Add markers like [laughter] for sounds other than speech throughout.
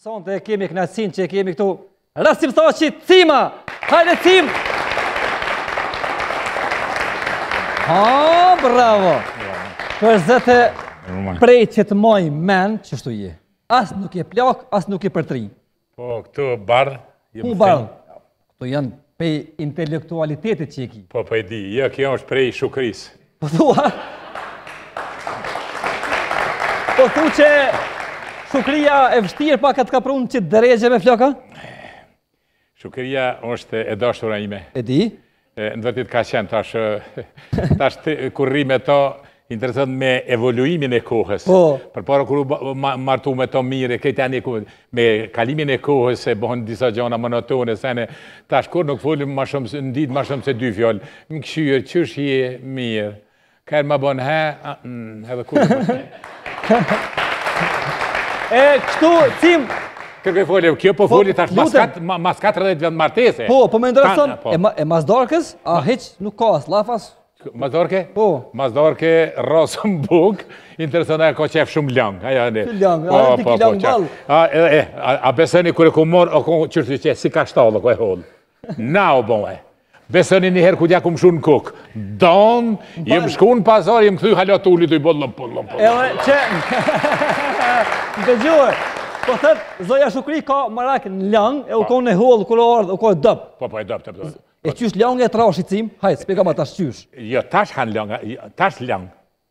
Sonë dhe e kemi knasin që kemi këtu. Rasim sa cima! Hajde tim! cim! Ha, bravo! Për zëtë prej që të moj men, që shtu je. Asë nuk e plak, asë nuk e përtri. Po, këtu barë. Ku barë? Këtu janë pej intelektualitetit që e ki. Po, po e di, ja jo, kjo është prej shukris. Po, thua? Po, thua që... Shukria e vështirë pa ka të kaprun që të dërejgje me flokë? Shukria është e dashtura ime. E di? Në vërtit ka qenë tash, [laughs] tash kur kurri me to, interesant me evoluimin e kohës. Po. Për para kërru martu me to mire, këtë janë e kohës, me kalimin e kohës se bëhën disa gjona monotone, janë tash kur nuk folim ma shumë, në ditë ma shumë se dy fjallë. më këshyër, qësh je mirë, kërë më bon he, mm, edhe kur në bëhën. [laughs] E, këtu, cim... Kërkoj folje, kjo po të është maskat 40 të vjetë martese. Po, po me ndërëson, po. e mazdorkës, a heq nuk ka asë, lafas. Mazdorke? Po. Mazdorke, rosën [laughs] buk, interesona e ko qef shumë lëngë. Shumë lëngë, po, po, a në t'i ki lëngë balë. E, ku morë, o kërë qërë të si ka shtalë, kërë holë. Na, o bëmë. Besëni njëherë ku t'ja ku më shumë në kukë. Donë, jëmë shku në pazarë, jëmë këthy halot ullit, i bëllëm, bëllëm, E, o, që... [laughs] të gjuhë. Po thëtë, Zoja Shukri ka marak në langë, e u po. konë e hullë, kërë ardhë, u konë e dëpë. Po, po, e dëpë, të përdojë. E qysh langë e tra o shqicim? Hajtë, spika ma tash qysh. Jo, tash kanë langë, tash langë.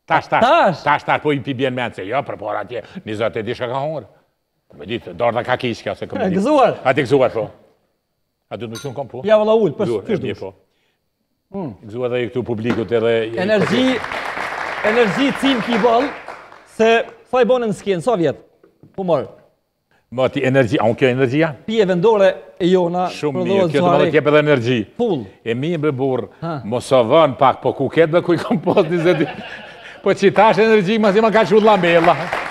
Tash, tash. Tash? Tash, tash, po i pi bjenë menë, se jo, për por atje, një zëtë e dishka ka hongërë. Me ditë, dorë dhe ka kishë kjo, se këmë [laughs] ditë. Gëzuar. A ti gëzuar, po. A du të po? Sa i bonë në skinë, sa vjetë? Po marë? Ma ti energji, a unë kjo energjia? Pje vendore e jona, Shumë mirë, kjo të më dhe tjep edhe energji. Pull. E mi më burë, më së vënë pak, po ku ketë dhe ku i kom një zeti. Po që është energji, ma si më ka që u lamela. Ha,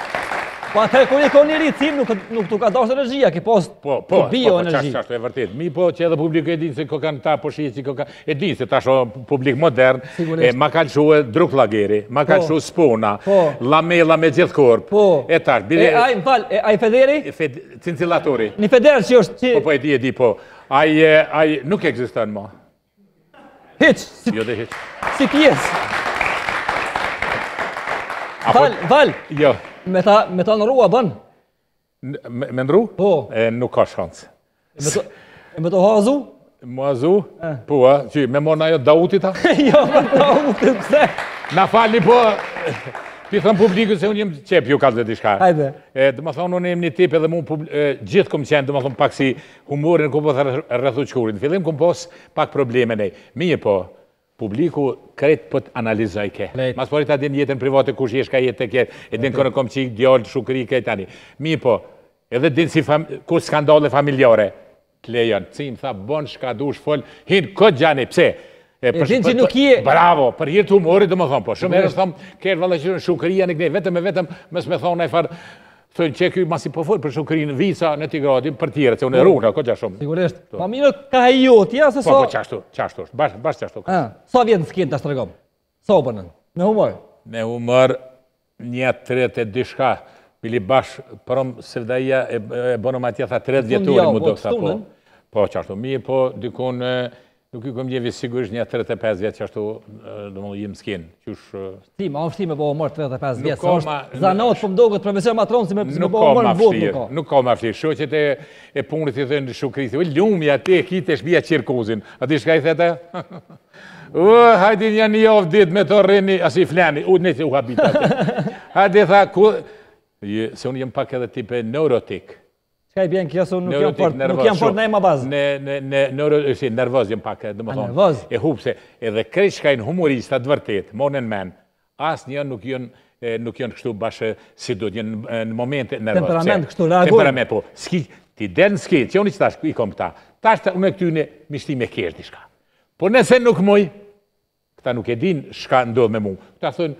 Po atë kur e koni nuk nuk do ka dashur energjia, ke post. Po, po, po, po, çfarë është e Mi po që edhe publiku e din se kanë ta po shih si E din se tash publik modern. E ma ka lshuë druk llageri, ma ka lshuë spuna, lamela me gjithë korp. Po. E tash, bile. E ai mbal, e ai federi? E fed cincillatori. Në federi që është ti. Po po e di, e di po. Ai ai nuk ekziston më. Hiç. Jo dhe hiç. Si ti Val, val. Jo me ta, me ta nërua bën? Me, me Po. E, nuk ka shans Me, to, e me të hazu? Po, a, që, me mona jo Dauti ta? [laughs] jo, me Dauti, pëse? Na falni, po, ti thëmë publiku se unë jam qep, ju ka të di Hajde. E, dhe më thonë, unë jem një tip edhe mu gjithë këmë qenë, dhe më thonë pak si humorin, këmë po thë Në fillim këmë pos pak probleme ne. Mije po, publiku kretë të analizoj ke. Masë porit atë din jetën private kush jesh ka jetë të kje, e din kërën kom qikë, djollë, shukri, kaj tani. Mi po, edhe din si kush skandale familjare, klejon, cim, tha, bon, shka dush, fol, hin, këtë gjani, pse? E din që nuk je... Bravo, për hirtë humori, dhe më thonë, po, shumë herës thonë, kërë valë që shukri, janë këne, vetëm e vetëm, mësë me thonë e farë, Thënë që e kjoj masi përfolë po për shumë kërinë visa në Tigradin për tjere, që unë e rruna, ko që shumë. Sigurisht, po. pa minë ka hejot, ja, se so... Po, po, qashtu, qashtu, bashkë, bashkë qashtu. Ah, so vjetë në skinë të ashtë të so përnën, me humor? Me humor, një të tret e dishka, Pili, bashkë, përëm, se vdajja e bonë ma po tha tret vjetur, mu do kësa po. Po, qashtu, mi, po, dikun... Nuk ju këmë gjevi sigurisht një 35 vjetë që ashtu, do më jim s'kin. Ti, po ma po më fështime po o mërë 35 vjetë, sa është zanot për më do këtë profesor Matron si me po o mërë në votë nuk ka. Nuk ka ma fështime, shoqet e punët i thënë shukrisi, o lumja, ti e kitë e shbija qirkuzin. A ti shka i thete? O, [laughs] hajdi një një ovë ditë me të rrëni, as i flani, u nëjtë u habitat. [laughs] Hajdi tha, ku... Se unë jëmë pak edhe tipe neurotikë. Ka i bjen kjo se nuk jam fort, nuk jam fort në ema bazë. Ne ne ne neuro, si nervoz jam pak, domethënë. Nervoz. E hub se edhe kreç ka një humorista të vërtet, monen men. Asnjë nuk jon nuk jon kështu bashë si do të në momente nervoze. Temperament kështu reagoj. Temperament po. Ski ti den ski, ti unë çfarë i kom këta. Tash ta unë këtyne mi shtim e kesh diçka. Po nëse nuk moj, këta nuk e din shka ndodh me mu. Këta thënë,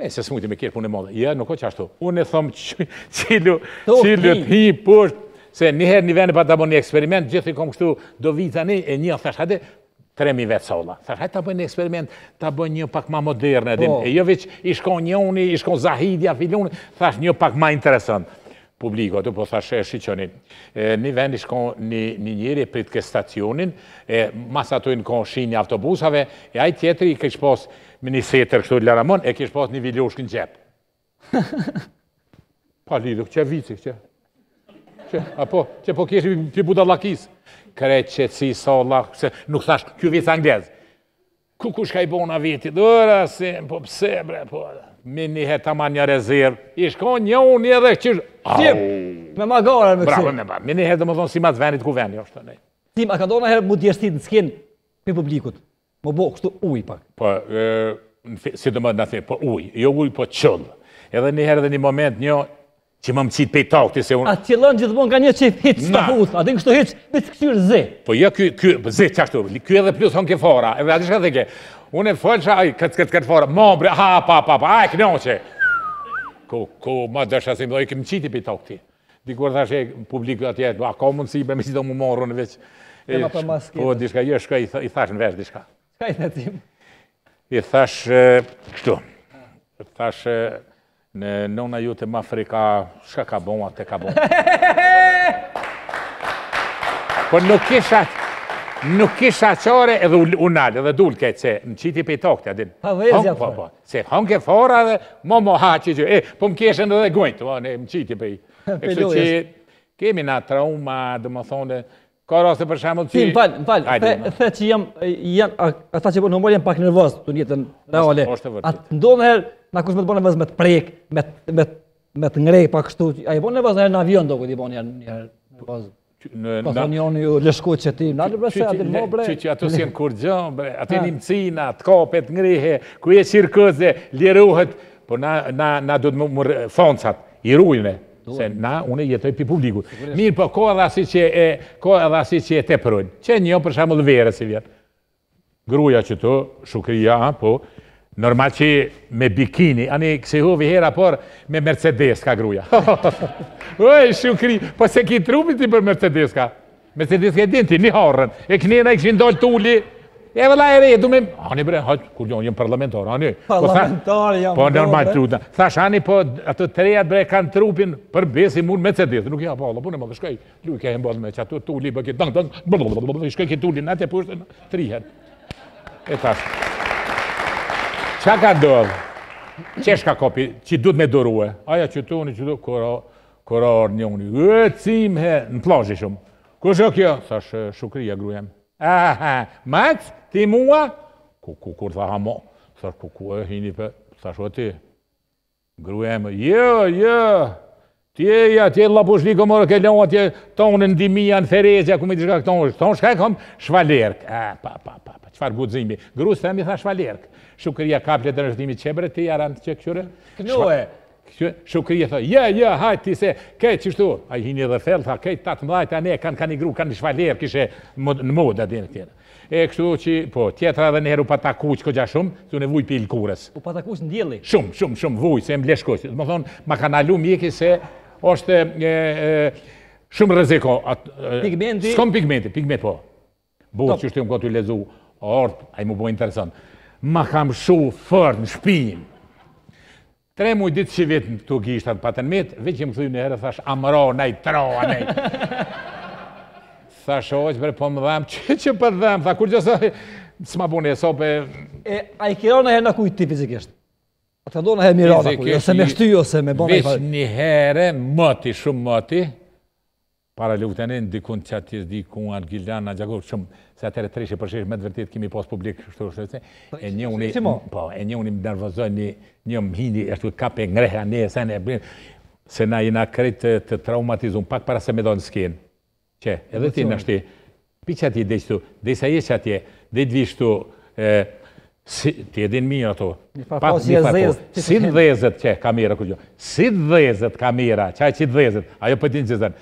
Ne se s'mujti me kjerë punë e modhe. Ja, nuk o që ashtu. Unë e thëmë qilu, qilu t'hi përsh, se njëherë një vene pa të bërë një eksperiment, gjithë i kom kështu do vita ne, e një thash, hajde, tremi vetë sa ola. Thash, hajde të bërë një eksperiment, të bërë një pak ma modern, e po. e jo veç, i shkon një uni, i shkon zahidja, filuni, thash, një pak ma interesant. Publiko, të po thash, e shqyqoni, një venë i shko një njëri pritë kë stacionin, masa të inë konë shini autobusave, e aj tjetëri i kështë posë, me një setër kështu të laramon, e kishë pas një viljosh në gjepë. [laughs] pa lidhë, që vici, që... që apo, që po kishë për buda lakisë. Kre që si, sa Allah, se nuk thash kjo vici anglezë. Ku kush ka i bona viti? Dora, si, po pse, bre, po... Me një he ma një rezervë, i shko një unë edhe qështë, Sim! Me ma gara me kësi. Bravo, me një he dhe më dhonë, si ma të venit ku veni, është të nej. a ka do në herë djeshtit në skin për publikut? Më bo kështu uj pak. Po, si të më në po uj, jo uj, po qëllë. Edhe një herë dhe një moment një, që më më qitë pej takti se unë... A qëllën lënë gjithmonë ka një që i fitë së të a atë në kështë hitë, bitë këtyrë zë. Po jo, kjo, kjo, po zë që ashtu, kjo edhe plus honë ke fora, edhe atë shka dhe ke, unë e folë që, aj, këtë këtë këtë fora, më mbre, pa, pa, pa, asim, takti. Dikur a me si do më veç. Po, dishka, jo, shkoj, i thash në vesh, dishka. Kaj tim? I thash kështu. I thash në nëna ju të më Afrika, shka ka bon, atë ka bon. [laughs] Po nuk isha Nuk isha qare edhe unale, edhe dulë kajtë se në qiti për i tokët, adin. Pa dhe e jo zjatë po, po, Se hongë ke forë edhe, mo mo ha që gjë, e, po më keshën edhe gëjtë, në qiti për i. [laughs] Kështë që kemi nga trauma, dhe më thonë, Ka raste për shembull që Tim, fal, fal, the që jam jam ata që bën humor jam pak nervoz të jetën reale. Atë herë, na kush më të bërë nervoz me të prek, me me me të ngrej pa kështu, ai bën nervoz në avion do këtë i bërë një herë Pa Në një avion po ju lëshkuat që ti, na që se atë mo bre. ato kur gjë, atë atë nimcina, të kopet ngrihe, ku cirkuze, lirohet, po na na do të mu fonçat, i rujme se na une jetoj për publiku. Mirë po, ko edhe asi që e te përrujnë. Që një, për shamë dhe verës i vjetë. Gruja që të, shukria, po, normal që me bikini, ani kësi huvi hera, por me Mercedes ka gruja. [laughs] Oi shukri, po se ki trupit i për Mercedes ka. Mercedes ka e dinti, një harën, e kënina i këshin dollë t'ulli, E vëlla e re, du me... Ani bre, haq, kur jo, jem parlamentar, ani... Po parlamentar jam... Po, normal, jo, tru, da... Thash, ani, po, ato trejat bre, kanë trupin për besi mur me cedit. Nuk ja, po, Allah, punë e madhe, shkaj, lu i ke hembal me qatu, tu li, bëki, dëng, dëng, blablabla, shkaj ki tu li, natje, po, është, trihet. E thash... Qa ka dohë? Qe shka kopi, që du të me dorue? Aja që tu, unë, që du, kora, kora orë një he, në plajë shumë. Kështë kjo? Thash, eh, shukri, ja, Aha, Max, ti mua? Kuku, kur të hamo, së është kuku e hini për, së ti. Gruja e më, jë, jë, ti e ja, ti e lapushni këmë rëke ti e tonë në dimia, në therezja, këmë i të shka këtonë, tonë, tonë shka e këmë, shvalerkë. A, pa, pa, pa, pa, qëfar gudzimi. Gruja e më tha shvalerkë. Shukëria kaplet e nështimi qebre, ti e aranë të qekëshurë? Kënë Shukri e ja, ja, hajtë ti se, kejtë qështu, a i një dhe thellë, tha, kejtë tatë mëdhajt, a ne, kanë kanë i gru, kanë një shvalerë, kishe në modë, a dinë tjene. E kështu që, po, tjetra dhe u pata kuqë, këgja shumë, të në vujë pil kurës. U pata kuqë në djeli? Shumë, shumë, shumë, vujë, se më leshkoqë. të më thonë, ma kanë alu mjeki se, është shumë rëziko. Pigmenti? Shkom pigmenti, pigment po. Buzë që shtu më këtu lezu, orë, a i mu Ma kam shu fërë në shpinë, Tre muj ditë që vetë në këtu ki ishtë atë patën veç që më thujë në herë, thash, amëra, nëjë, tro, nëjë. [laughs] Thash, o, që bërë, po më dhamë, [laughs] që që për po dhamë, thakur që së, së më bunë e sope. E, a i kjero në herë në kujtë ti fizikisht? A të do në herë mirë në kujtë, ose me shtyjo, ose me bunë Veç një herë, mëti, shumë mëti, para luftënin, dikun që atë tjesë, dikun atë gildan, në gjagur, shumë, se atëre të rishë përshirë, me të vërtit kemi posë publik, shtu, shtu, shtu, e një unë, po, e një unë po, më nervozoj, një, një më hindi, e shtu, kape ngreha, një, se në e bërin, se na i na kretë të traumatizun, pak para se me do në skinë, që, edhe ti në shti, pi që atje, dhe që tu, dhe sa dhe dvi shtu, Si, ti e din mija ato. si e Si të dhezët, që e kamera ku gjo. Po si të dhezët, kamera, që e që të dhezët. Ajo për ti në gjëzën.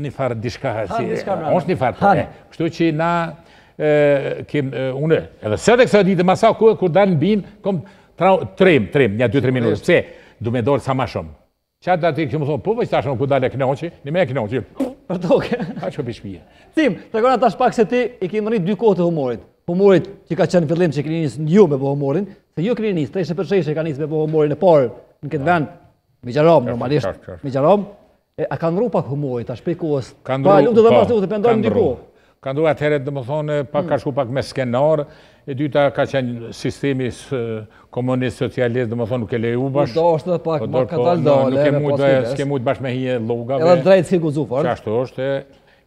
Një farë në dishka. Ha, në dishka në. Onsë një farë. Ha, Kështu që na, kemë, une, edhe së dhe kësa ditë, masa kuë, kur danë binë, kom trem, trem, një, dy, tre minutës. Pse, du me dorë sa ma shumë. Qa të datë i këmë thonë, po vëjtë tashonë ku dalë e knoqi, një me e knoqi. Përdoke. Ha që pishpia. Tim, të kërëna tash pak se ti i kemë rritë dy kote humorit humorit që ka qenë fillim që keni njës në ju me bo humorin, se ju jo keni njës, treshe për treshe ka nisë me bo humorin e parë në këtë vend, me gjarom, normalisht, me gjarom, a ka ndru pak humorit, a shpej kohës, pa lutë dhe pasi u të pendojnë në dyko. Ka ndru atëhere, dhe më thonë, pak ka hmm. shku pak me skenar, e dyta ka qenë sistemi komunist, socialist, dhe më thonë, nuk e le u bashkë. Do është dhe pak, ma po, ka dalë dole, me pas kujtës. Nuk e mujtë bashkë me hije logave. E dhe drejtë si guzufër. Po. Qashtu është,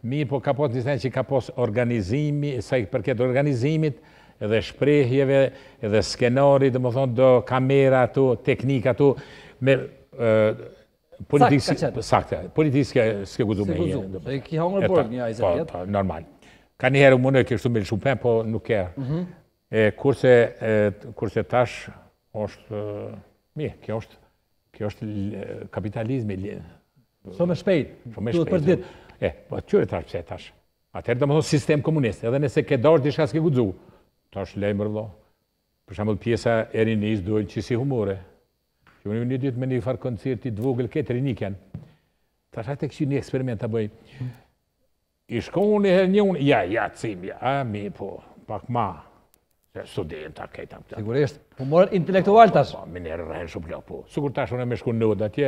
Mi, po ka posë një sen që ka posë organizimi, sa i përket organizimit, edhe shprejhjeve, edhe skenori, dhe më thonë, do kamera ato, teknika ato, me... Sakt, ka qëtë. Politikës ka s'ke guzume. S'ke guzume. E ki hongër borë një ajzë po, vjetë? Po, normal. Ka njëherë u mënë e kështu me lë shumë po nuk E mhm. kurse, kurse tash, është... Mi, kjo është kapitalizmi. Shumë e shpejt. Shumë po e shpejt. E, po të qërë tash pëse tash? Atëherë do më thonë sistem komunist, edhe nëse ke dorë të shka s'ke gudzu. Tash lejmër, vlo. Për shambull, pjesa erinis duhet që si humore. Që më një ditë me një farë koncerti të vogël, këtë rinikjan. Tash atë e këshin një eksperiment të bëj. I shko unë herë një unë, ja, ja, cim, ja, a, mi, po, pak ma. studenta, ta këta. Sigurisht, humorët intelektual tash. Po, po, po, po, po, po, po, po, po,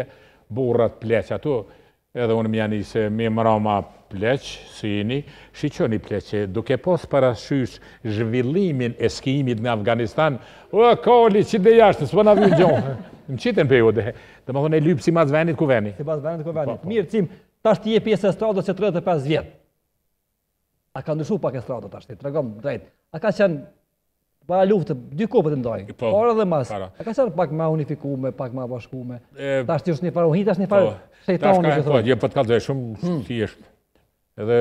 po, po, po, po, po, edhe unë më janë i se mi më rama pleqë, si jeni, shiqoni pleqë, duke pos parashysh zhvillimin e skimit në Afganistan, o, koli, qitë dhe jashtë, në s'pona vjë gjonë, [laughs] më qitën për jude, dhe më thonë e lypë si mas venit ku veni. Si mas venit ku veni. Po, po. Mirë, cimë, tash ti je pjesë e stradot që 35 vjetë. A ka ndryshu pak e stradot, tash ti, të regom drejtë. A ka qenë Para luftë, dy kopët e ndojnë, po, para dhe mas. A ka sërë pak ma unifikume, pak ma bashkume? Ta është një farë unhita, është një po, farë shejtoni, që po, thonë. Je për të kalë shumë hmm. thjesht. Edhe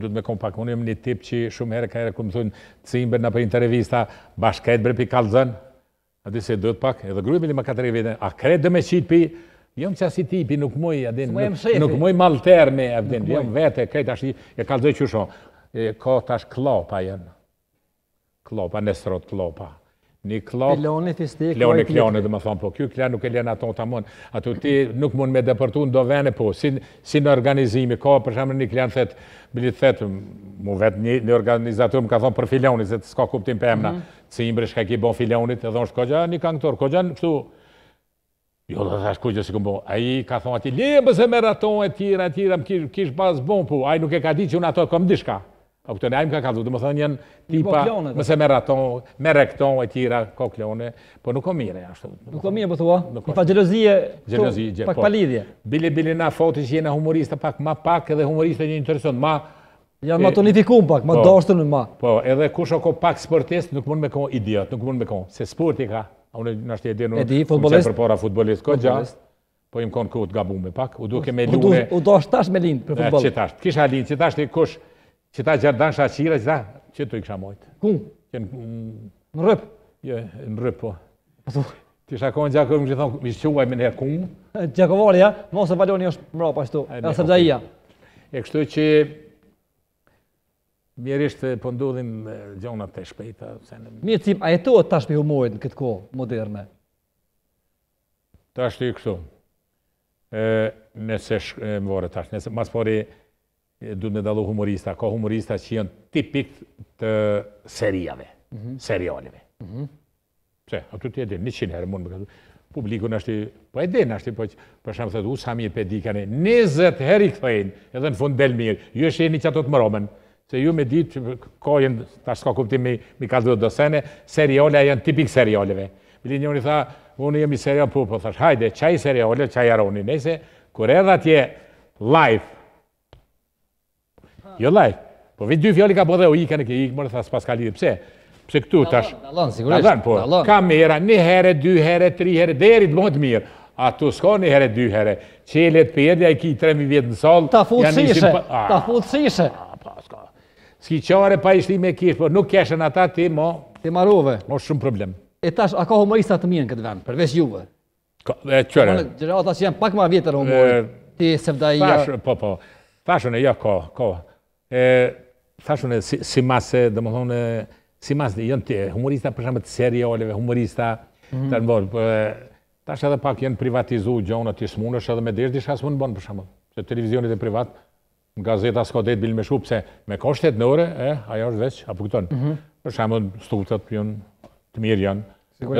du të me kom pak, unë jëmë një tip që shumë herë ka herë këmë thunë cimber në për intervista, bashkajt bre për kalë dhenë, a di se pak, edhe grujë vili më katëri vete, a kretë dhe me qitë pi, jëmë që asi tipi, nuk muj, nuk muj malë terme, jëmë vete, kretë ashtë, e kalë dhe që shumë, ka tash klopa jënë klopa, nesrot klopa. Një klop... Kleoni fistik... dhe më thonë, po kjo kle nuk e lena ato të mund. Ato ti nuk mund me dëpërtu në do vene, po, si, si në organizimi, ka për shemë një kle në thetë, bilit thetë, mu vetë një, një organizatur më ka thonë për filonit, se të s'ka kuptim për emna, mhm. si -hmm. imbre shka ki bon filonit, edhe është kogja një kangëtor, kogja në këtu, Jo, dhe thash kujtë si këmë bo. A i ka thonë ati, le, bëse me raton e tira, e tira, kish, pas bon, po, a i nuk e ka di që unë ato e kom dishka. A këtë nejmë ka ka dhu, dhe më thënë janë tipa, mëse me raton, me rekton e tjera, ko klone, po nuk o mire ashtu. Nuk o mire, po thua, i pa gjelozije, gjelozije pak po, po. palidhje. Bili, bili na foti që jena humorista pak, ma pak edhe humorista një intereson, ma... Janë ma tonifikum pak, ma po. dashtën në ma. Po, edhe kush o ko pak sportist, nuk mund me kon idiot, nuk mund me kon, se sport i ka. A unë në ashtë e dinu, e di, futbolist, për para futbolist, ko gjast, po im kon kohë të gabume pak, u duke me lune... U dashtë tash me linë për futbol. Qitasht, kisha linë, qitasht e kush që ta Gjerdan Shashira që ta, që të i kësha mojtë? Ku? në rëpë? Jo, në rëpë po. po ti shakon Gjakovari më që thonë, mi shquaj me nëherë kumë. Gjakovarja, ja? e ose Valoni është më rapa shtu, e sërda ija. E kështu që... Mjerisht eh, po ndodhim eh, gjonat të shpejta. Mi e a e to të ashtë i në këtë kohë moderne? Të ashtë i kështu. Eh, nëse shkë, më vore tash, nëse mas pori du me dalu humorista. Ka humorista që janë tipik të serijave, mhm. serialive. Mhm. Pse, atë të jetë, një qinë herë mund më këtë. Publiku në ashtë, po e dhe në po që shamë të du, sa mi e pe dikane, nëzët herë i këthejnë, edhe në fund mirë, ju jo është e një që ato të më romën, se ju me ditë që ka jenë, ta shka kuptim me ka dhe dosene, seriale a janë tipik serialeve. Bili njëri tha, unë jemi serial, po, po, thash, hajde, qaj seriale, qaj aroni, nëjse, kur edhe atje, live, Jo laj, po vetë dy fjali ka bërë o ikë në kje ikë mërë, thasë pas ka pëse? Pëse këtu tash... Dallon, sigurisht, dallon. Po, ka mera, një herë, dy herë, tri herë, dhe erit mëhet mirë. A tu s'ka një herë, dy herë, qelet, përdi, a i ki i tremi vjetë në salë... Ta futësishe, ta ah. futësishe. Ah, Ski qare pa ishti me kish, po nuk keshen ata ti ma... Ti marove. Ma shumë problem. E tash, a ka humorista të mirë në këtë vend, përveç juve? E qëre? Gjera ata që janë pak ma vjetër humorit, ti sevda i... Pashone, po, po. ja, jo, ka, ka thashune, si, si mase, dhe më thonë, si mase, dhe jënë të humorista për shumë të serialeve, humorista, mhm. të në vërë, po, tash edhe pak jënë privatizu gjonë të smunësh edhe me dirë, shka smunë bënë për shumë, që televizionit e privat, në gazeta s'ko detë bilë me shumë, pëse me kështet në ore, e, ajo është veç, apo këtonë, mhm. për shumë, stuftët për jënë, të mirë janë,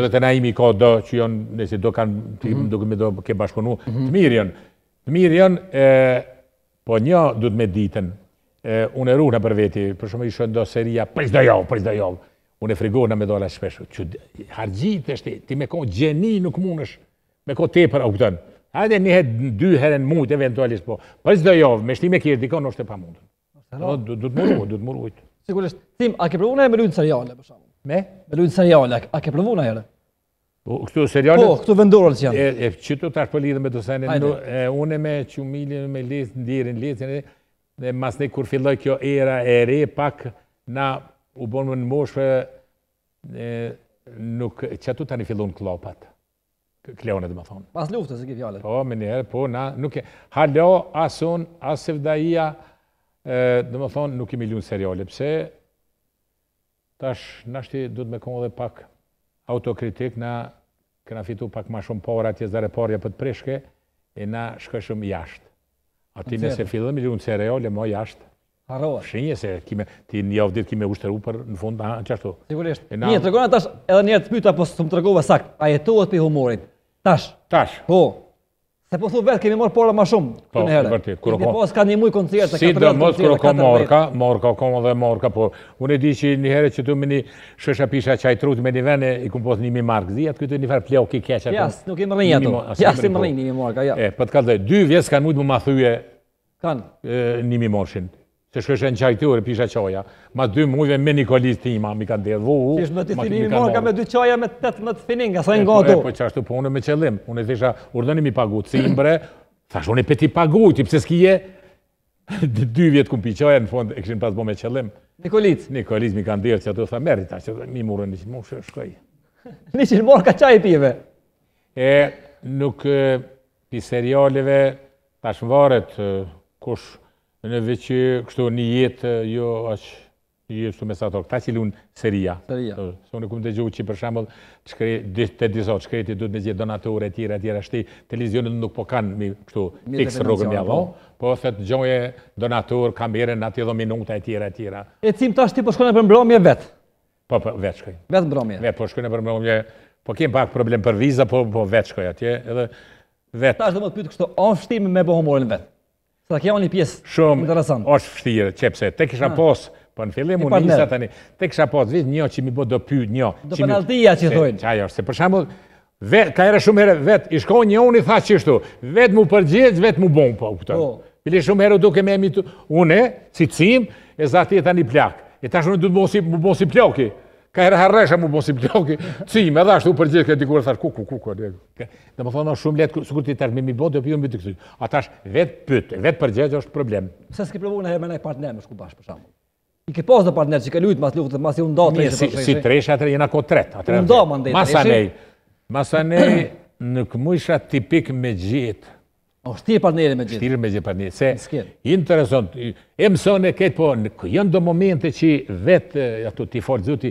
edhe të naimi ka dë, që jënë, nësi do kanë, mhm. duke me do ke bashkonu, të mirë janë, të mirë janë, po një du me ditën, unë e ruhna për veti, për shumë i shëndo seria, për do javë, përsh Unë e frigorna me dola shpeshë. Që hargjit është ti me ko gjeni nuk mundësh, me ko te për auktën. Hajde një dy herën mujtë eventualisht, po Për do me shtime kjerë, dikon është e pa mundë. Du të muru, du të muru ujtë. Sigurisht, tim, a ke provu me lujnë seriale, për shumë? Me? Me lujnë seriale, a ke provu e Këtu serialet? Po, këtu po, vendurën janë. Qëtu të ashtë për po lidhë me dosenit, unë me që me lesë, ndirin, lesë, dhe masni kur filloj kjo era e re, pak na u bonë në moshve, nuk, që atu tani fillon klopat, kleone dhe më thonë. Pas luftës e ki fjallet. Po, me njerë, po, na, nuk e, halo, asun, asevdaia, dhe më thonë, nuk i milion seriale, pse, tash, nashti du të me kohë dhe pak autokritik, na këna fitu pak ma shumë porat, jesë dhe reparja për të preshke, e na shkëshëm jashtë. Ati nëse fillëm, i unë se rejo, le mojë ashtë. Parohet. Shënje se ti një avë ditë kime ushtë të për në fund, a në qashtu. Sigurisht. Një të regonat tash, edhe njerë të pyta, po së të më të regove sakt, a jetohet për humorit? Tash. Tash. Po, Se po thuaj vetë kemi marr para më shumë po, këtë herë. Po, vërtet. Kur ka Po s'ka një muj koncerte si ka për të marrë marka, marka koma dhe marka, po unë di që një herë që do mëni shësha pisha çaj trut me një vënë i kupos 1000 mark dhjet këtu në far plek i keq atë. Ja, nuk i mrin ato. Ja, si mrin 1000 mark, ja. E, po të kaloj. Dy vjes kanë shumë më thyje. Kan 1000 moshin se shkëshe në qajtyurë, pisha qoja, ma dy mujve me Nikolis tima, mi ka ndedhë vu, ma kimi ka morë. Ti finimi morë ka me dy qoja me të të më të finin, nga sa po, në gotu. E, po që ashtu punë po me qëllim, unë e thisha, urdoni mi pagu, cimbre, thash, unë e peti pagu, ti pse s'ki je, dy vjetë ku pi qoja, në fond, e këshin pas bo me qëllim. Nikolis. Nikolis mi ka ndedhë, që ato tha, merë, ta që mi murë një qimu, shë shkoj. [laughs] Një qimu, ka E, nuk, pi serioleve, tash varet, kush, në veqë kështu një jetë, jo është një jetë su mesatorë, këta që lunë seria. Seria. Së unë këmë të gjuhë që për shambull, të diso, të shkreti du të me gjithë donatore, tjera, tjera, shti, televizionet nuk po kanë mi kështu x rrugë një avon, po se të gjohë donatore, kamere, në atje dhe minungta, tjera, tjera. E cim të ashtë ti po shkone për mbromje vetë? Po, po, vetë shkoj. Vetë mbromje? Vetë po shkone për mbromje, po kem pak problem për viza, po, po vetë shkoj atje, edhe vetë. Ta është dhe më të pytë kështu, onë shtimi me bëhë humorin vetë? Pra kjo një pjesë shumë interesant. Shumë, është fështirë, qepse, te kisha ah. posë, Po në fillim unë nisa tani, te kisha posë, të një që mi bo do pyë një. Do penaltia që i thujnë. Që është, se për shambu, vet, ka ere shumë herë, vetë, i shko një unë i tha shtu, vetë mu përgjith, vetë mu bon, po këtë. Oh. Pili po. shumë herë duke me emi une, si cim, e zati e tani plak. E ta shumë du të mu bon si, bon si plaki. Ka herë herësha më bën si bloku. Cim, edhe ashtu për gjithë këtë dikur thash ku ku ku. Dhe më thonë shumë lehtë sikur ti tërmi mi bodë apo jo, jo mbi të kthej. Atash vetë pyet, vetë për gjithë është problem. Sa s'ke provuar ndaj më ndaj partner me sku bash për shkakun. I ke pozë partner që lut mas lutë mas i unda të si po si tresha atë jena ko tret atë. Unda më ndaj. Mas anej. Mas në kmuisha tipik me gjithë. O shtir pa ndërë me gjithë. Shtir me gjithë pa ndërë. Se interesant. Emsonë këtë po në këto momente që vetë ato ti zuti,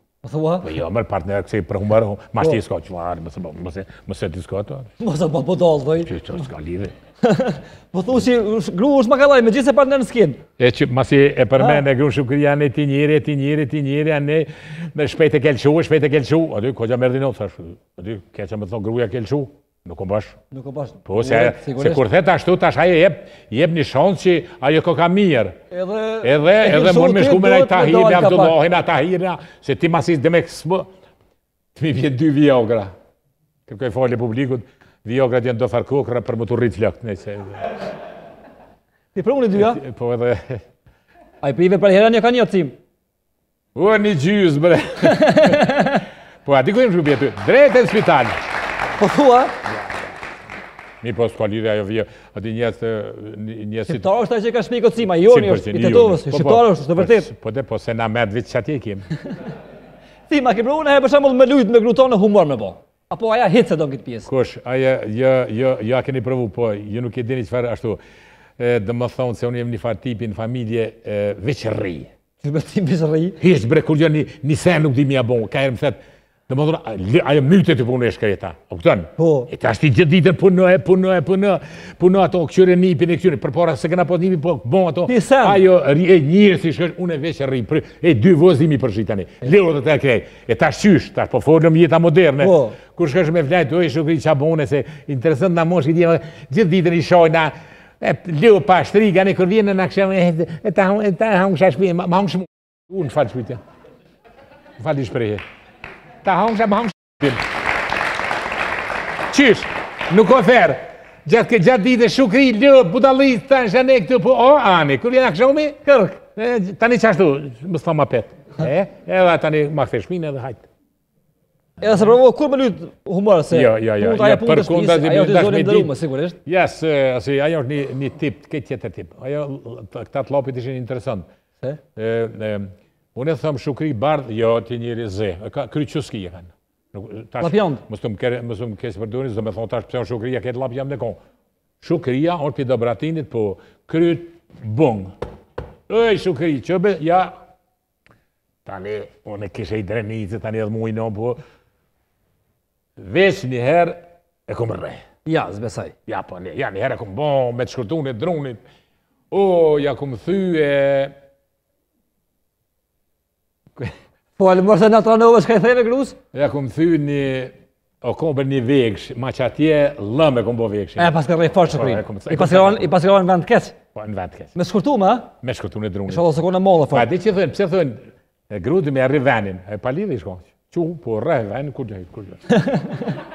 Më thua? Po jo, mërë partnerë, këse i përhumërë, ma po. shtë i s'ka që larë, më se t'i po, s'ka të arë. Më se për po, dollë, vëjtë. Që që s'ka lidhe. [laughs] Po thu që gru është më kalaj, me gjithë se partnerë në skinë. E që ma si e përmenë e gru shumë këri janë e ti njëri, e ti njëri, e ti njëri, anë e shpejt e kelqu, shpejt e kelqu. A dy, ko që më rdinot, thash, a ty, ke që më thonë gruja kelqu. Nuk o bësh? Nuk o bësh. Po, se kur the ashtu, tash aje jep, jep një shonë që ajo ko ka mirë. Edhe... Edhe, edhe mërë me shku me nëjë tahirëja, me dullohin a tahirëja, se ti masis dhe me kësë të mi vjetë dy vjogra. Kërkoj foli publikut, vjogra djenë do farë kukra për më të rritë lëkët, ne se... Ti për në dyja? Po edhe... A i prive për herën një jo ka një cim? Ua, një gjyës, bre. [laughs] Po, a ku jenë shku bjetu? Drejtë e spitalë po thua? Mi po s'ka lidhe ajo vje, ati njës... njës Shqiptar është ajo që ka shmi i kocima, i joni është i të Shqiptar është, është të vërtet. Po dhe, po se na mërë vit që ati e kim. Ti, ma ke pravu, në e mund me lujtë me gruton në humor me bo. Apo aja hitë se do në këtë pjesë. Kush, aja, jo, jo, a keni pravu, po, ju nuk e dini qëfar ashtu. dhe më thonë se unë jem një farë tipi në familje veqërri. Që të bërë tipi veqërri? Hishë bre, kur jo një, nuk di mi a ka e më thetë, Në më dhërë, ajo mytët i punë e shkreta, o këtën? Po. E të i gjithë ditën punë, e punë, e punë, punë ato, këqyre nipin e këqyre, për para se këna pos nipin, po bon ato. Ti sen? Ajo, e njërë si shkërë, unë e veshë për, e dy vozimi për shqitani. Leo dhe të krej, e të ashtysh, të ashtë po forënëm jetë moderne. Po. Kur shkosh me vlajtë, do e shukri që abone, se interesant në mosh gjithë ditën i shojna, pa shtriga, e ta ta hongësha më hongësha Qysh, nuk o ferë Gjatë këtë gjatë ditë, shukri, lë, budalit, të në shene këtu, po, o, ani, kur jena këshomi, kërk, tani qashtu, më së ma petë, e, e, e, tani, ma këthe shmine dhe hajtë. E, se përmo, kur me lytë humorë, se, punët aja punët është njësë, ajo të zonë ndërume, sigurisht? Yes, asë, ajo është një tip, këtë tjetër tip, ajo, këta të lopit ishin interesant. E? Unë e thëmë shukri bardhë, jo, ti njëri zë, ka ki e hënë. Lapjant? Mësë më kërë, mësë më kësë përdojnë, zë me thonë tash përse pëse shukria këtë lapjant në konë. Shukria, onë për dobratinit, po krytë bëngë. Ej, shukri, që be, ja, tani, unë e kështë e i drenitë, tani edhe mujë në, po, vesh njëherë e këmë rre. Ja, zbesaj. Ja, po, njëherë e këmë bëngë, me të shkërtunit, drunit, o, ja këmë thyë e... Po alë mërë se në të anove, s'ka i thejve këllus? Ja, ku më thy një... O, ku më bërë një vegsh, ma që atje, lëmë e ku më bërë vegsh. E, pas ka rrej forë që kërin. I pas ka rrej në vend të kesh. Po, në vend të kesh. Me shkurtu, ma? Me shkurtu në drunit. Me shkurtu në drunit. Me shkurtu në mollë, fërë. Pa, di që thujen, pëse thujen, grudim me arri po, venin. E pali dhe i shkonë, Qum, po, rrej, venin, kur gjaj, kur gjaj.